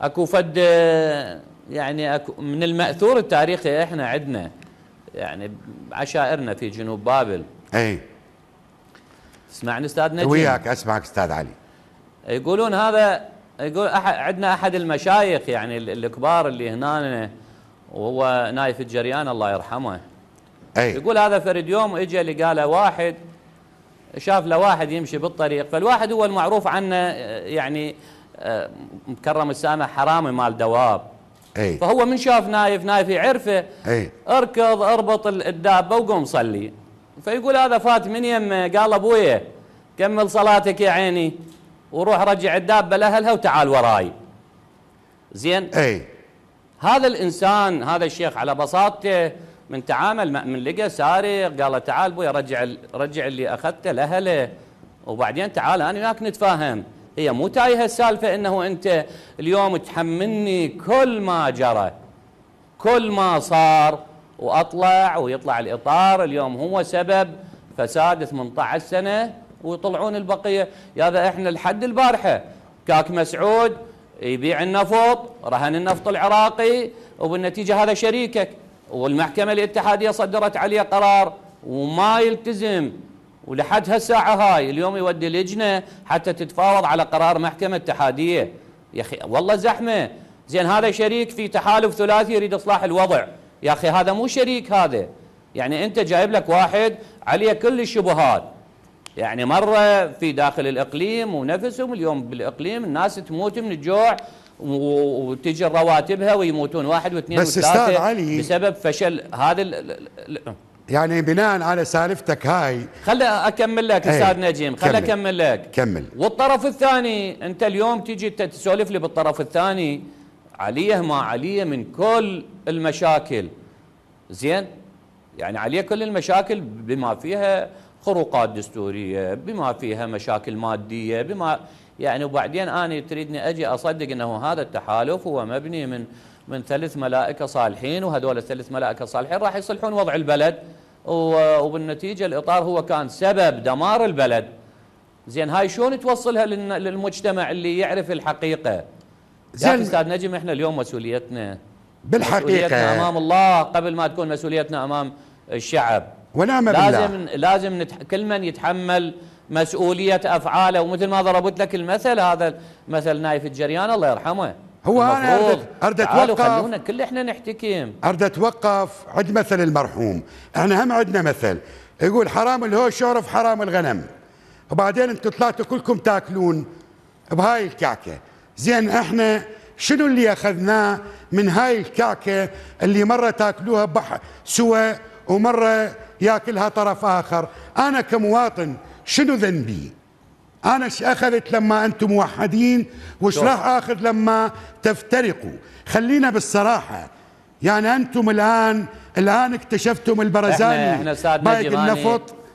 اكو فد يعني أكو من الماثور التاريخي احنا عندنا يعني عشائرنا في جنوب بابل اي اسمعني استاذ نجم وياك اسمعك استاذ علي يقولون هذا يقول أحد عندنا احد المشايخ يعني الكبار اللي هنا وهو نايف الجريان الله يرحمه أي. يقول هذا فرد يوم اجى لقى له واحد شاف له واحد يمشي بالطريق فالواحد هو المعروف عنه يعني آه، مكرم السامع حرامي مال دواب أي. فهو من شاف نايف نايف يعرفه أي. اركض اربط الدابه وقوم صلي فيقول هذا فات من يمه قال ابويا كمل صلاتك يا عيني وروح رجع الدابه لاهلها وتعال وراي زين اي هذا الانسان هذا الشيخ على بساطته من تعامل من لقى سارق قال تعال ابوي رجع رجع اللي اخذته لاهله وبعدين تعال انا وياك نتفاهم هي مو تايهه السالفه انه انت اليوم تحملني كل ما جرى كل ما صار واطلع ويطلع الاطار اليوم هو سبب فساد 18 سنه ويطلعون البقيه يا احنا لحد البارحه كاك مسعود يبيع النفط رهن النفط العراقي وبالنتيجه هذا شريكك والمحكمه الاتحاديه صدرت عليه قرار وما يلتزم ولحد هالساعة هاي اليوم يودي لجنة حتى تتفاوض على قرار محكمة اتحادية يا أخي والله زحمة زين هذا شريك في تحالف ثلاثي يريد إصلاح الوضع يا أخي هذا مو شريك هذا يعني أنت جايب لك واحد عليه كل الشبهات يعني مرة في داخل الإقليم ونفسهم اليوم بالإقليم الناس تموت من الجوع وتجي رواتبها ويموتون واحد واثنين وثلاثة بس استاذ علي بسبب فشل هذا يعني بناء على سالفتك هاي خلي اكمل لك إيه، استاذ نجيم خلي اكمل لك كمل والطرف الثاني انت اليوم تيجي تسولف لي بالطرف الثاني عليه ما عليه من كل المشاكل زين يعني عليه كل المشاكل بما فيها خروقات دستوريه بما فيها مشاكل ماديه بما يعني وبعدين انا تريدني اجي اصدق انه هذا التحالف هو مبني من من ثلاث ملائكة صالحين وهذول الثلاث ملائكة صالحين راح يصلحون وضع البلد وبالنتيجة الإطار هو كان سبب دمار البلد زين هاي شلون توصلها للمجتمع اللي يعرف الحقيقة زين أستاذ نجم إحنا اليوم مسؤوليتنا بالحقيقة مسؤوليتنا أمام الله قبل ما تكون مسؤوليتنا أمام الشعب ونعم بالله لازم لازم نتح... كل من يتحمل مسؤولية أفعاله ومثل ما ضربت لك المثل هذا مثل نايف الجريان الله يرحمه هو انا اردت اردت اتوقف خلونا كل احنا نحتكم اردت اتوقف عند مثل المرحوم احنا هم عندنا مثل يقول حرام الهوش يعرف حرام الغنم وبعدين انتم طلعتوا كلكم تاكلون بهاي الكعكه زين احنا شنو اللي اخذناه من هاي الكعكه اللي مره تاكلوها بح سوى ومره ياكلها طرف اخر انا كمواطن شنو ذنبي أنا أخذت لما أنتم موحدين وايش راح أخذ لما تفترقوا خلينا بالصراحة يعني أنتم الآن الآن اكتشفتم البرزاني احنا, احنا سعد النفط